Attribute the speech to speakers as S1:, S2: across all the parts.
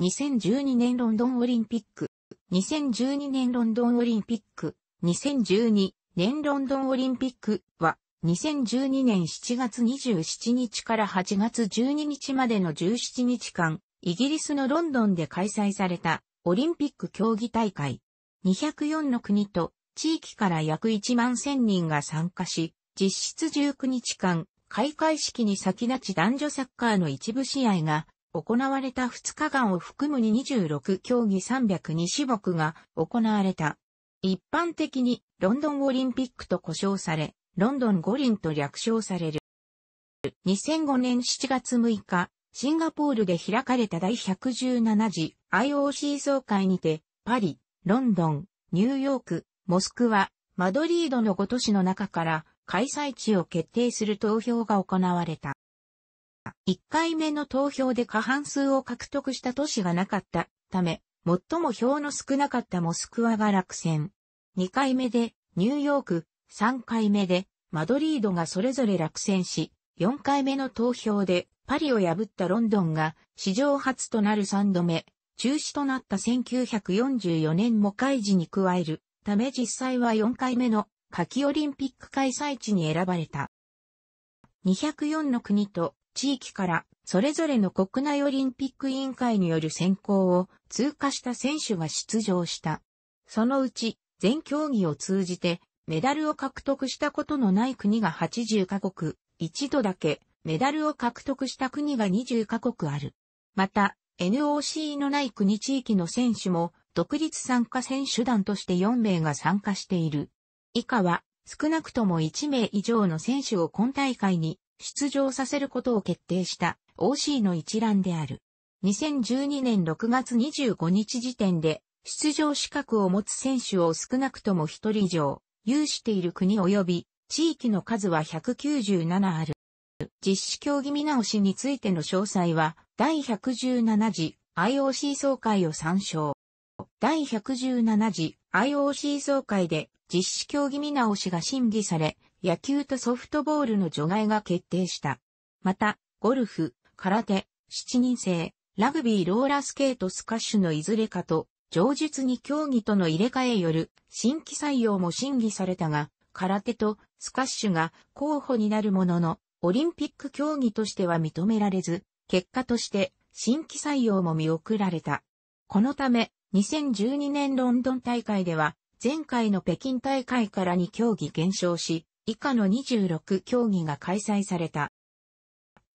S1: 2012年ロンドンオリンピック、2012年ロンドンオリンピック、2012年ロンドンオリンピックは、2012年7月27日から8月12日までの17日間、イギリスのロンドンで開催されたオリンピック競技大会。204の国と地域から約1万1000人が参加し、実質19日間、開会式に先立ち男女サッカーの一部試合が行われた2日間を含む26競技302種目が行われた。一般的にロンドンオリンピックと呼称され、ロンドン五輪と略称される。2005年7月6日、シンガポールで開かれた第117次 IOC 総会にて、パリ、ロンドン、ニューヨーク、モスクワ、マドリードの5都市の中から開催地を決定する投票が行われた。1回目の投票で過半数を獲得した都市がなかったため、最も票の少なかったモスクワが落選。2回目でニューヨーク、3回目でマドリードがそれぞれ落選し、4回目の投票でパリを破ったロンドンが史上初となる3度目、中止となった1944年も開示に加えるため実際は4回目の夏季オリンピック開催地に選ばれた。204の国と地域からそれぞれの国内オリンピック委員会による選考を通過した選手が出場した。そのうち全競技を通じてメダルを獲得したことのない国が80カ国、一度だけメダルを獲得した国が20カ国ある。また、NOC のない国地域の選手も独立参加選手団として4名が参加している。以下は少なくとも1名以上の選手を今大会に出場させることを決定した OC の一覧である。2012年6月25日時点で、出場資格を持つ選手を少なくとも1人以上、有している国及び地域の数は197ある。実施競技見直しについての詳細は、第117次 IOC 総会を参照。第117次 IOC 総会で実施競技見直しが審議され、野球とソフトボールの除外が決定した。また、ゴルフ、空手、七人制、ラグビーローラスケートスカッシュのいずれかと、上述に競技との入れ替えよる新規採用も審議されたが、空手とスカッシュが候補になるものの、オリンピック競技としては認められず、結果として新規採用も見送られた。このため、2012年ロンドン大会では、前回の北京大会から2競技減少し、以下の26競技が開催された。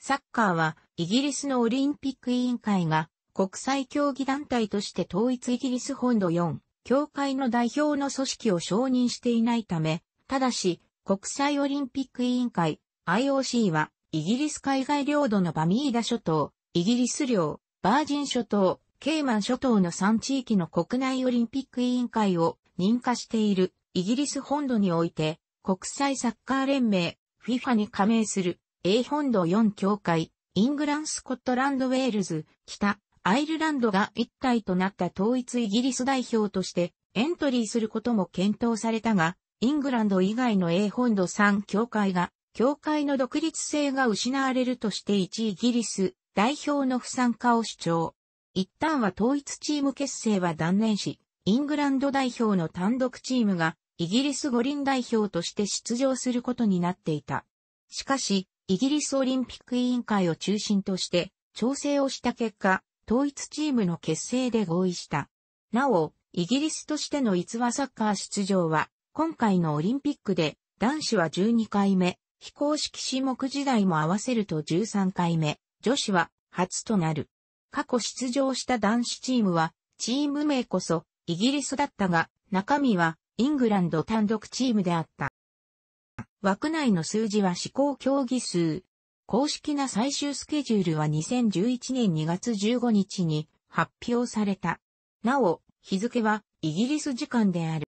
S1: サッカーはイギリスのオリンピック委員会が国際競技団体として統一イギリス本土4、協会の代表の組織を承認していないため、ただし国際オリンピック委員会 IOC はイギリス海外領土のバミーダ諸島、イギリス領、バージン諸島、ケイマン諸島の3地域の国内オリンピック委員会を認可しているイギリス本土において国際サッカー連盟、FIFA に加盟する、英本土4協会、イングランスコットランドウェールズ、北、アイルランドが一体となった統一イギリス代表としてエントリーすることも検討されたが、イングランド以外の英本土3協会が、協会の独立性が失われるとして1イギリス代表の不参加を主張。一旦は統一チーム結成は断念し、イングランド代表の単独チームがイギリス五輪代表として出場することになっていた。しかし、イギリスオリンピック委員会を中心として調整をした結果、統一チームの結成で合意した。なお、イギリスとしての逸話サッカー出場は、今回のオリンピックで男子は12回目、非公式種目時代も合わせると13回目、女子は初となる。過去出場した男子チームは、チーム名こそイギリスだったが、中身はイングランド単独チームであった。枠内の数字は試行競技数。公式な最終スケジュールは2011年2月15日に発表された。なお、日付はイギリス時間である。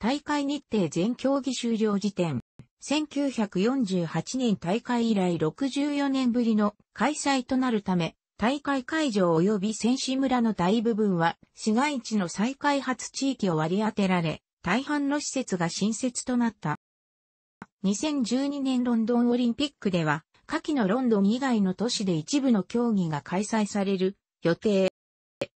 S1: 大会日程全競技終了時点。1948年大会以来64年ぶりの開催となるため、大会会場及び選手村の大部分は市街地の再開発地域を割り当てられ、大半の施設が新設となった。2012年ロンドンオリンピックでは、下記のロンドン以外の都市で一部の競技が開催される予定。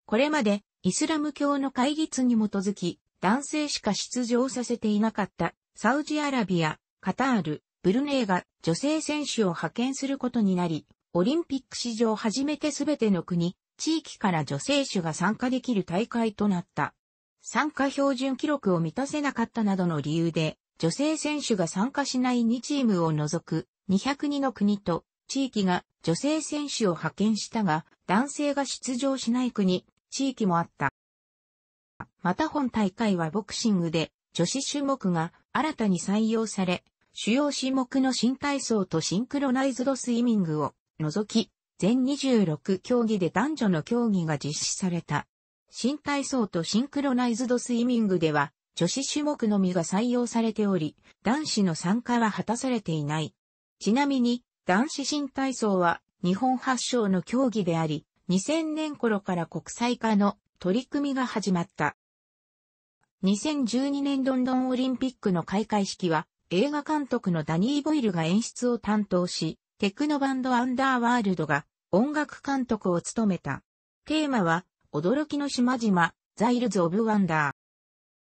S1: これまでイスラム教の戒律に基づき、男性しか出場させていなかったサウジアラビア、カタール、ブルネイが女性選手を派遣することになり、オリンピック史上初めてすべての国、地域から女性種が参加できる大会となった。参加標準記録を満たせなかったなどの理由で、女性選手が参加しない2チームを除く202の国と地域が女性選手を派遣したが、男性が出場しない国、地域もあった。また本大会はボクシングで女子種目が新たに採用され、主要種目の新体操とシンクロナイズドスイミングを除き、全26競技で男女の競技が実施された。新体操とシンクロナイズドスイミングでは、女子種目のみが採用されており、男子の参加は果たされていない。ちなみに、男子新体操は日本発祥の競技であり、2000年頃から国際化の取り組みが始まった。2012年ロンドンオリンピックの開会式は、映画監督のダニー・ボイルが演出を担当し、テクノバンドアンダーワールドが音楽監督を務めた。テーマは驚きの島々、ザイルズ・オブ・ワンダ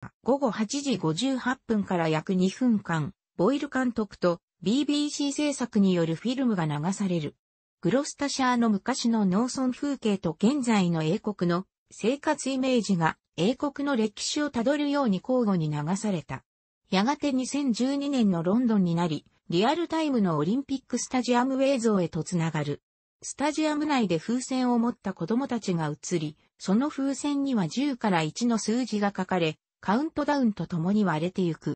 S1: ー。午後8時58分から約2分間、ボイル監督と BBC 制作によるフィルムが流される。グロスタシャーの昔の農村風景と現在の英国の生活イメージが英国の歴史をたどるように交互に流された。やがて2012年のロンドンになり、リアルタイムのオリンピックスタジアム映像へとつながる。スタジアム内で風船を持った子供たちが映り、その風船には10から1の数字が書かれ、カウントダウンと共に割れてゆく。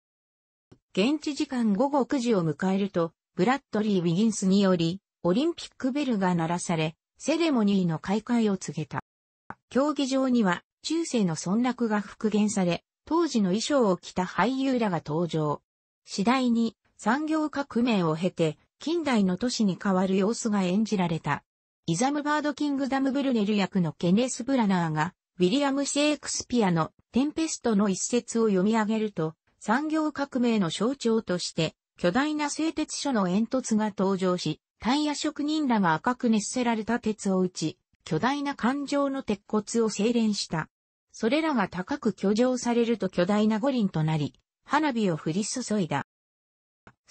S1: 現地時間午後9時を迎えると、ブラッドリー・ウィギンスにより、オリンピックベルが鳴らされ、セレモニーの開会を告げた。競技場には、中世の村落が復元され、当時の衣装を着た俳優らが登場。次第に、産業革命を経て、近代の都市に変わる様子が演じられた。イザムバード・キングダム・ブルネル役のケネス・ブラナーが、ウィリアム・シェイクスピアのテンペストの一節を読み上げると、産業革命の象徴として、巨大な製鉄所の煙突が登場し、タイヤ職人らが赤く熱せられた鉄を打ち、巨大な環状の鉄骨を精錬した。それらが高く居上されると巨大な五輪となり、花火を降り注いだ。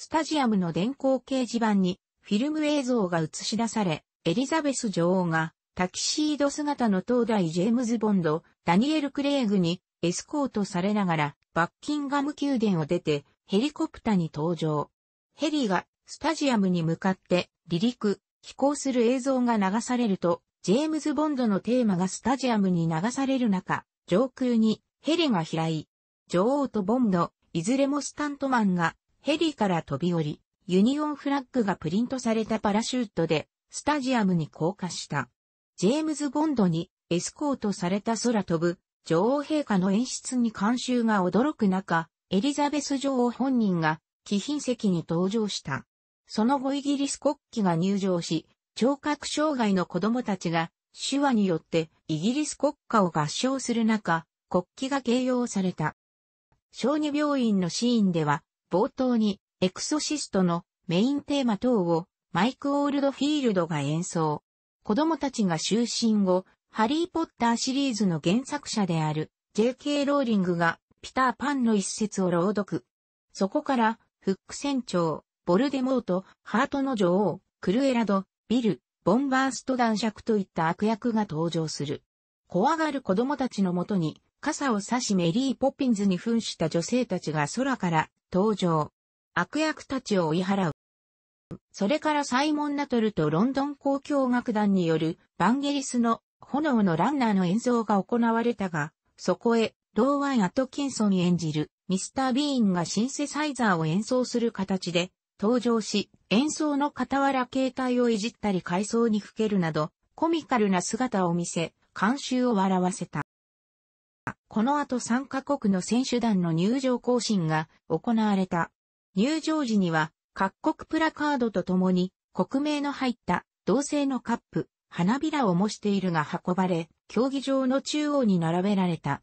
S1: スタジアムの電光掲示板にフィルム映像が映し出され、エリザベス女王がタキシード姿の東大ジェームズ・ボンド、ダニエル・クレイグにエスコートされながらバッキンガム宮殿を出てヘリコプターに登場。ヘリがスタジアムに向かって離陸、飛行する映像が流されると、ジェームズ・ボンドのテーマがスタジアムに流される中、上空にヘリが飛来。女王とボンド、いずれもスタントマンがヘリから飛び降り、ユニオンフラッグがプリントされたパラシュートで、スタジアムに降下した。ジェームズ・ボンドにエスコートされた空飛ぶ、女王陛下の演出に監修が驚く中、エリザベス女王本人が貴賓席に登場した。その後イギリス国旗が入場し、聴覚障害の子供たちが手話によってイギリス国歌を合唱する中、国旗が掲揚された。小児病院のシーンでは、冒頭に、エクソシストのメインテーマ等をマイク・オールドフィールドが演奏。子供たちが就寝後、ハリー・ポッターシリーズの原作者である J.K. ローリングがピター・パンの一節を朗読。そこから、フック船長、ボルデモート、ハートの女王、クルエラド、ビル、ボンバースト男爵といった悪役が登場する。怖がる子供たちのもとに、傘を差しメリー・ポピンズに扮した女性たちが空から登場。悪役たちを追い払う。それからサイモン・ナトルとロンドン交響楽団によるバンゲリスの炎のランナーの演奏が行われたが、そこへローワン・アトキンソン演じるミスター・ビーンがシンセサイザーを演奏する形で登場し、演奏の傍ら携帯をいじったり階層にふけるなど、コミカルな姿を見せ、監修を笑わせた。この後3カ国の選手団の入場行進が行われた。入場時には各国プラカードとともに国名の入った同性のカップ、花びらを模しているが運ばれ、競技場の中央に並べられた。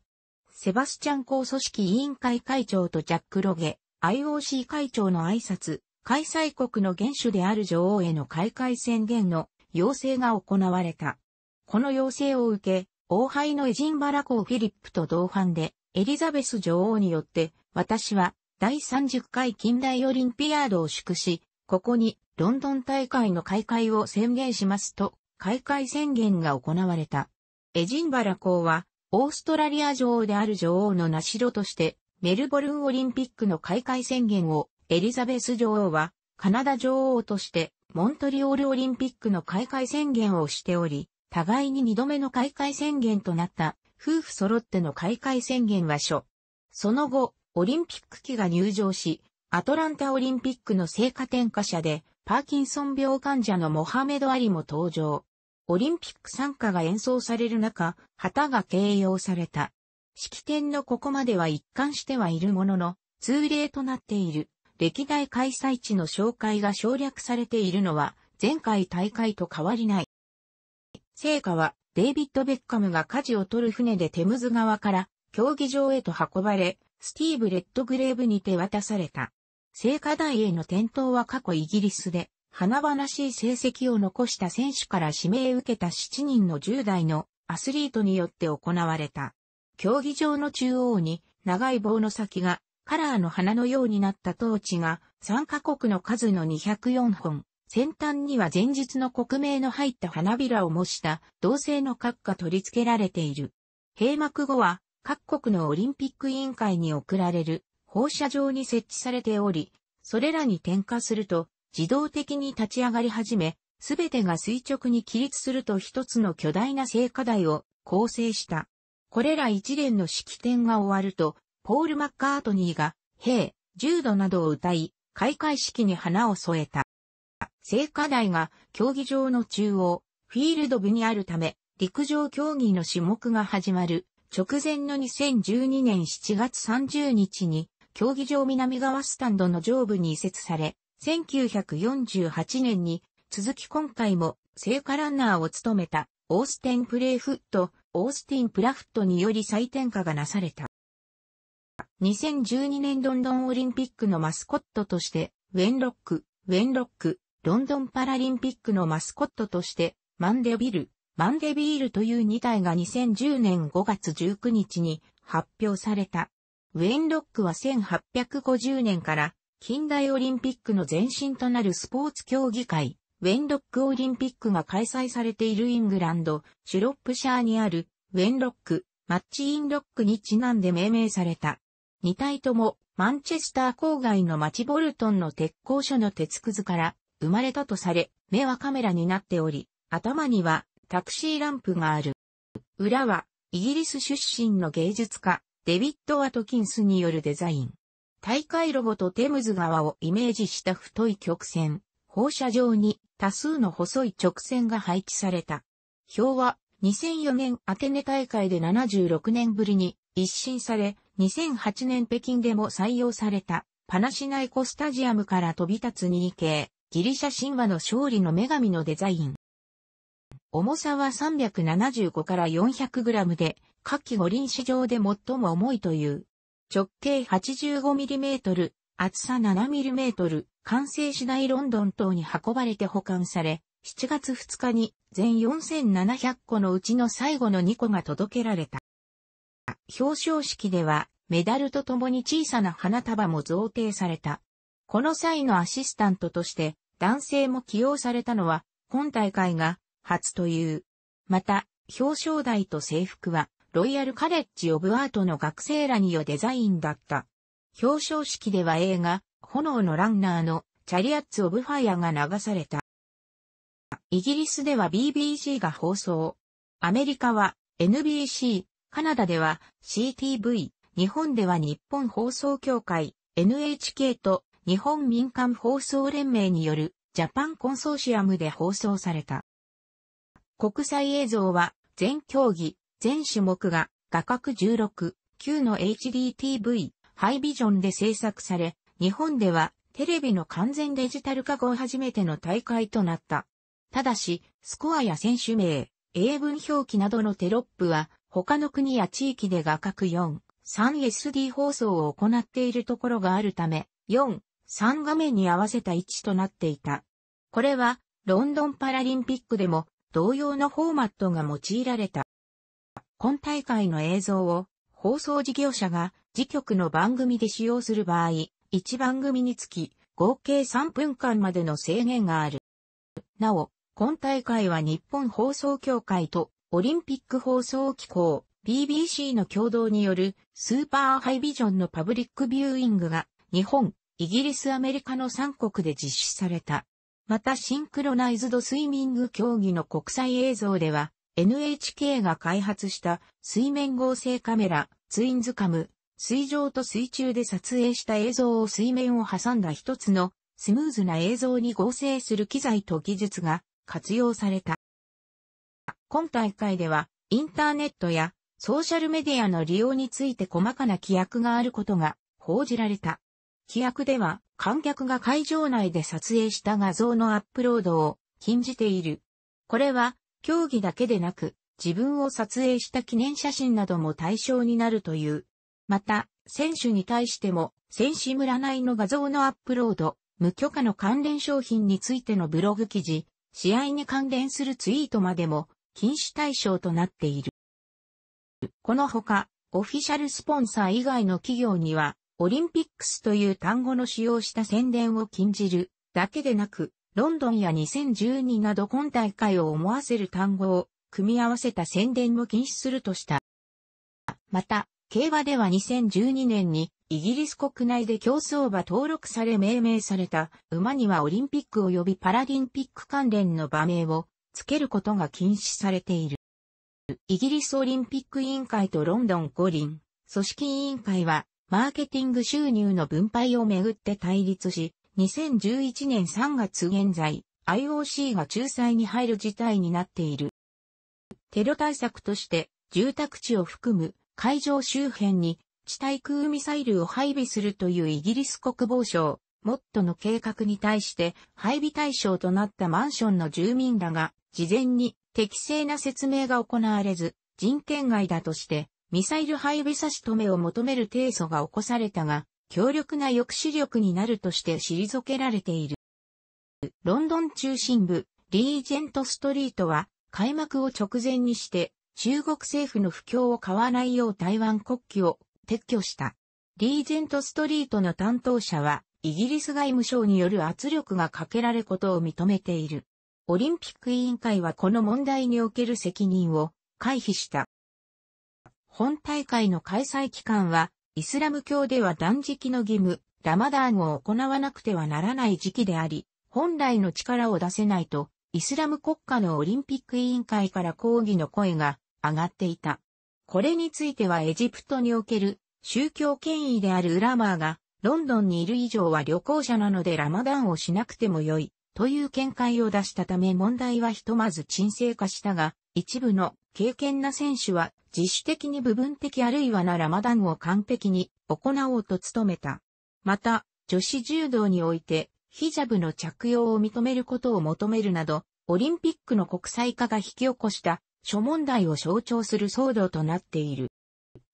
S1: セバスチャン校組織委員会会長とジャック・ロゲ、IOC 会長の挨拶、開催国の元首である女王への開会宣言の要請が行われた。この要請を受け、王牌のエジンバラ公フィリップと同伴で、エリザベス女王によって、私は第30回近代オリンピアードを祝し、ここにロンドン大会の開会を宣言しますと、開会宣言が行われた。エジンバラ公は、オーストラリア女王である女王の名代として、メルボルンオリンピックの開会宣言を、エリザベス女王は、カナダ女王として、モントリオールオリンピックの開会宣言をしており、互いに二度目の開会宣言となった、夫婦揃っての開会宣言は書。その後、オリンピック機が入場し、アトランタオリンピックの聖火点火者で、パーキンソン病患者のモハメド・アリも登場。オリンピック参加が演奏される中、旗が掲揚された。式典のここまでは一貫してはいるものの、通例となっている。歴代開催地の紹介が省略されているのは、前回大会と変わりない。聖火は、デイビッド・ベッカムが舵を取る船でテムズ川から競技場へと運ばれ、スティーブ・レッドグレーブに手渡された。聖火台への転倒は過去イギリスで、華々しい成績を残した選手から指名受けた7人の10代のアスリートによって行われた。競技場の中央に長い棒の先がカラーの花のようになったトーチが3カ国の数の204本、先端には前日の国名の入った花びらを模した銅製の核が取り付けられている。閉幕後は各国のオリンピック委員会に送られる放射状に設置されており、それらに点火すると自動的に立ち上がり始め、すべてが垂直に起立すると一つの巨大な聖火台を構成した。これら一連の式典が終わると、ポール・マッカートニーが、兵、柔道などを歌い、開会式に花を添えた。聖火台が競技場の中央、フィールド部にあるため、陸上競技の種目が始まる直前の2012年7月30日に、競技場南側スタンドの上部に移設され、1948年に続き今回も聖火ランナーを務めたオーステンプレイフット、オースティンプラフットにより再転化がなされた。2012年ロンドンオリンピックのマスコットとして、ウェンロック、ウェンロック、ロンドンパラリンピックのマスコットとして、マンデビル、マンデビールという2体が2010年5月19日に発表された。ウェインロックは1850年から近代オリンピックの前身となるスポーツ競技会、ウェンロックオリンピックが開催されているイングランド、シュロップシャーにあるウェンロック、マッチインロックにちなんで命名された。2体ともマンチェスター郊外のチボルトンの鉄工所の鉄くずから生まれたとされ、目はカメラになっており、頭にはタクシーランプがある。裏は、イギリス出身の芸術家、デビッド・アトキンスによるデザイン。大会ロボとテムズ川をイメージした太い曲線、放射状に多数の細い直線が配置された。表は2004年アテネ大会で76年ぶりに一新され、2008年北京でも採用された、パナシナイコスタジアムから飛び立つ 2K。ギリシャ神話の勝利の女神のデザイン。重さは375から400グラムで、夏季五輪史上で最も重いという。直径 85mm、厚さ 7mm、完成次第ロンドン島に運ばれて保管され、7月2日に全4700個のうちの最後の2個が届けられた。表彰式ではメダルと共に小さな花束も贈呈された。この際のアシスタントとして男性も起用されたのは今大会が初という。また、表彰台と制服はロイヤルカレッジ・オブ・アートの学生らによデザインだった。表彰式では映画、炎のランナーのチャリアッツ・オブ・ファイアが流された。イギリスでは BBC が放送。アメリカは NBC、カナダでは CTV、日本では日本放送協会、NHK と日本民間放送連盟によるジャパンコンソーシアムで放送された。国際映像は全競技、全種目が画角16、9の HDTV、ハイビジョンで制作され、日本ではテレビの完全デジタル化後初めての大会となった。ただし、スコアや選手名、英文表記などのテロップは、他の国や地域で画角4、3SD 放送を行っているところがあるため、4、3画面に合わせた位置となっていた。これは、ロンドンパラリンピックでも同様のフォーマットが用いられた。今大会の映像を放送事業者が次局の番組で使用する場合、1番組につき合計3分間までの制限がある。なお、今大会は日本放送協会とオリンピック放送機構 BBC の共同によるスーパーハイビジョンのパブリックビューイングが日本、イギリスアメリカの3国で実施された。またシンクロナイズドスイミング競技の国際映像では NHK が開発した水面合成カメラツインズカム水上と水中で撮影した映像を水面を挟んだ一つのスムーズな映像に合成する機材と技術が活用された。今大会ではインターネットやソーシャルメディアの利用について細かな規約があることが報じられた。規約では観客が会場内で撮影した画像のアップロードを禁じている。これは競技だけでなく自分を撮影した記念写真なども対象になるという。また、選手に対しても選手村内の画像のアップロード、無許可の関連商品についてのブログ記事、試合に関連するツイートまでも禁止対象となっている。このほか、オフィシャルスポンサー以外の企業には、オリンピックスという単語の使用した宣伝を禁じるだけでなく、ロンドンや2012など今大会を思わせる単語を組み合わせた宣伝も禁止するとした。また、競馬では2012年にイギリス国内で競争馬登録され命名された馬にはオリンピック及びパラリンピック関連の馬名を付けることが禁止されている。イギリスオリンピック委員会とロンドン五輪組織委員会はマーケティング収入の分配をめぐって対立し、2011年3月現在、IOC が仲裁に入る事態になっている。テロ対策として、住宅地を含む会場周辺に地対空ミサイルを配備するというイギリス国防省、モットの計画に対して配備対象となったマンションの住民らが事前に適正な説明が行われず人権外だとしてミサイル配備差し止めを求める提訴が起こされたが、強力な抑止力になるとして退けられている。ロンドン中心部、リージェントストリートは、開幕を直前にして、中国政府の不況を買わないよう台湾国旗を撤去した。リージェントストリートの担当者は、イギリス外務省による圧力がかけられることを認めている。オリンピック委員会はこの問題における責任を回避した。本大会の開催期間は、イスラム教では断食の義務、ラマダーンを行わなくてはならない時期であり、本来の力を出せないと、イスラム国家のオリンピック委員会から抗議の声が上がっていた。これについてはエジプトにおける宗教権威であるウラマーがロンドンにいる以上は旅行者なのでラマダンをしなくてもよいという見解を出したため問題はひとまず沈静化したが、一部の経験な選手は自主的に部分的あるいはなラマダンを完璧に行おうと努めた。また、女子柔道において、ヒジャブの着用を認めることを求めるなど、オリンピックの国際化が引き起こした諸問題を象徴する騒動となっている。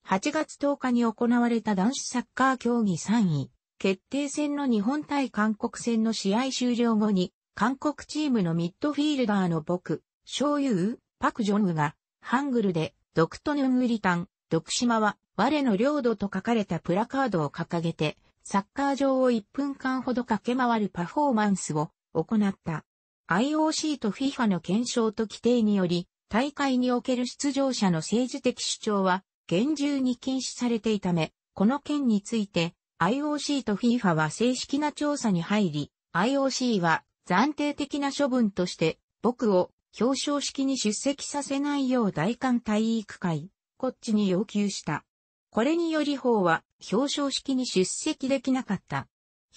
S1: 8月10日に行われた男子サッカー競技3位、決定戦の日本対韓国戦の試合終了後に、韓国チームのミッドフィールダーの僕、昭優、パクジョンウが、ハングルで、ドクトヌンウリタン、徳島は、我の領土と書かれたプラカードを掲げて、サッカー場を1分間ほど駆け回るパフォーマンスを行った。IOC と FIFA の検証と規定により、大会における出場者の政治的主張は厳重に禁止されていたため、この件について IOC と FIFA は正式な調査に入り、IOC は暫定的な処分として、僕を表彰式に出席させないよう大韓体育会、こっちに要求した。これにより法は表彰式に出席できなかった。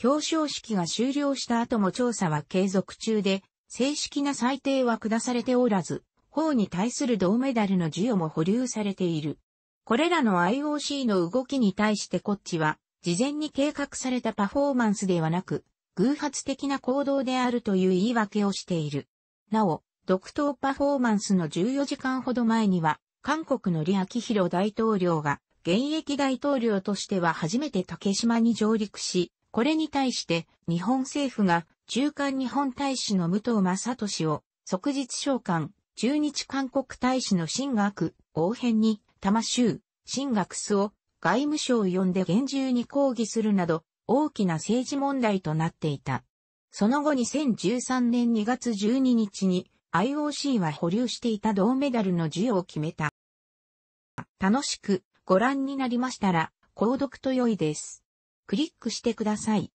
S1: 表彰式が終了した後も調査は継続中で、正式な裁定は下されておらず、法に対する銅メダルの授与も保留されている。これらの IOC の動きに対してこっちは、事前に計画されたパフォーマンスではなく、偶発的な行動であるという言い訳をしている。なお、独当パフォーマンスの14時間ほど前には、韓国の李明弘大統領が、現役大統領としては初めて竹島に上陸し、これに対して日本政府が中間日本大使の武藤正俊を即日召喚、中日韓国大使の新学、応変に、玉州、新学スを外務省を呼んで厳重に抗議するなど、大きな政治問題となっていた。その後2013年2月12日に IOC は保留していた銅メダルの授与を決めた。楽しくご覧になりましたら、購読と良いです。クリックしてください。